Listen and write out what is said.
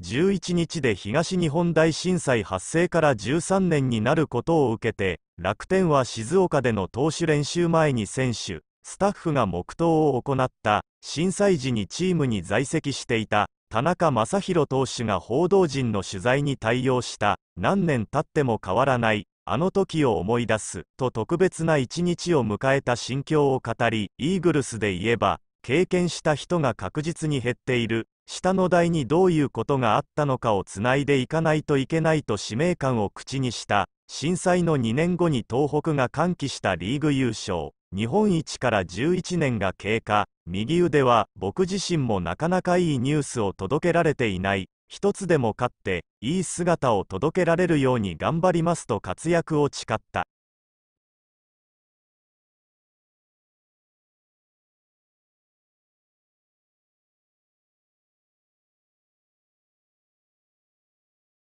11日で東日本大震災発生から13年になることを受けて楽天は静岡での投手練習前に選手スタッフが黙祷を行った震災時にチームに在籍していた田中将大投手が報道陣の取材に対応した何年経っても変わらないあの時を思い出すと特別な一日を迎えた心境を語りイーグルスで言えば経験した人が確実に減っている下の台にどういうことがあったのかをつないでいかないといけないと使命感を口にした震災の2年後に東北が歓喜したリーグ優勝日本一から11年が経過右腕は僕自身もなかなかいいニュースを届けられていない一つでも勝っていい姿を届けられるように頑張りますと活躍を誓った